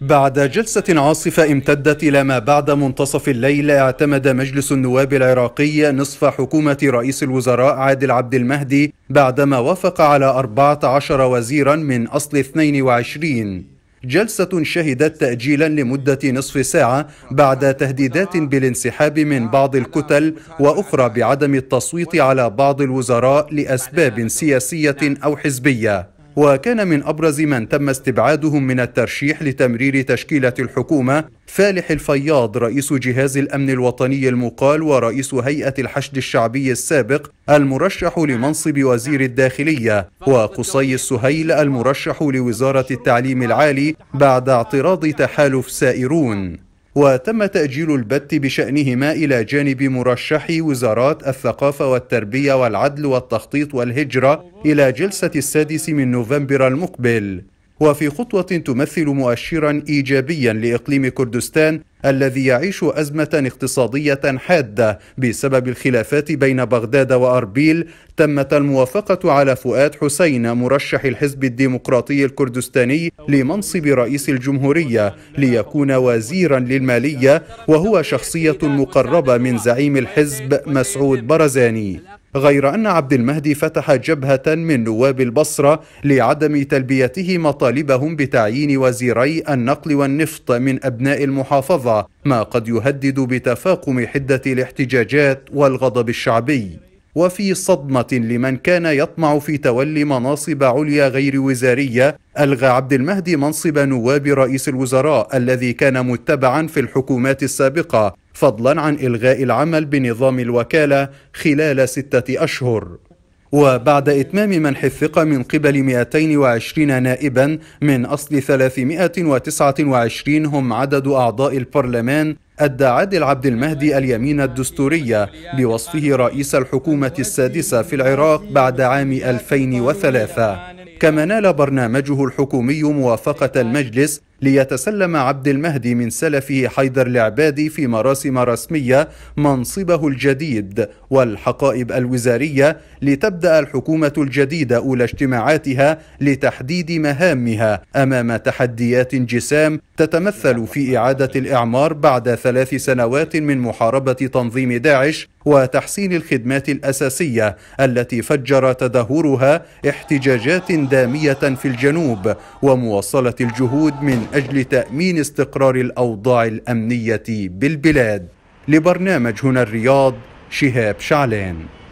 بعد جلسة عاصفة امتدت إلى ما بعد منتصف الليل اعتمد مجلس النواب العراقي نصف حكومة رئيس الوزراء عادل عبد المهدي بعدما وافق على 14 وزيرا من أصل 22 جلسة شهدت تأجيلا لمدة نصف ساعة بعد تهديدات بالانسحاب من بعض الكتل وأخرى بعدم التصويت على بعض الوزراء لأسباب سياسية أو حزبية وكان من أبرز من تم استبعادهم من الترشيح لتمرير تشكيلة الحكومة فالح الفياض رئيس جهاز الأمن الوطني المقال ورئيس هيئة الحشد الشعبي السابق المرشح لمنصب وزير الداخلية وقصي السهيل المرشح لوزارة التعليم العالي بعد اعتراض تحالف سائرون وتم تأجيل البت بشأنهما إلى جانب مرشحي وزارات الثقافة والتربية والعدل والتخطيط والهجرة إلى جلسة السادس من نوفمبر المقبل وفي خطوة تمثل مؤشرا إيجابيا لإقليم كردستان الذي يعيش أزمة اقتصادية حادة بسبب الخلافات بين بغداد وأربيل تمت الموافقة على فؤاد حسين مرشح الحزب الديمقراطي الكردستاني لمنصب رئيس الجمهورية ليكون وزيرا للمالية وهو شخصية مقربة من زعيم الحزب مسعود برزاني غير أن عبد المهدي فتح جبهة من نواب البصرة لعدم تلبيته مطالبهم بتعيين وزيري النقل والنفط من أبناء المحافظة ما قد يهدد بتفاقم حدة الاحتجاجات والغضب الشعبي وفي صدمة لمن كان يطمع في تولي مناصب عليا غير وزارية ألغى عبد المهدي منصب نواب رئيس الوزراء الذي كان متبعا في الحكومات السابقة فضلا عن إلغاء العمل بنظام الوكالة خلال ستة أشهر وبعد إتمام منح الثقة من قبل 220 نائبا من أصل 329 هم عدد أعضاء البرلمان أدى عادل عبد المهدي اليمين الدستورية بوصفه رئيس الحكومة السادسة في العراق بعد عام 2003 كما نال برنامجه الحكومي موافقة المجلس ليتسلم عبد المهدي من سلفه حيدر العبادي في مراسم رسمية منصبه الجديد والحقائب الوزارية لتبدأ الحكومة الجديدة أولى اجتماعاتها لتحديد مهامها أمام تحديات جسام تتمثل في إعادة الإعمار بعد ثلاث سنوات من محاربة تنظيم داعش وتحسين الخدمات الأساسية التي فجر تدهورها احتجاجات دامية في الجنوب ومواصلة الجهود من أجل تأمين استقرار الأوضاع الأمنية بالبلاد لبرنامج هنا الرياض شهاب شعلان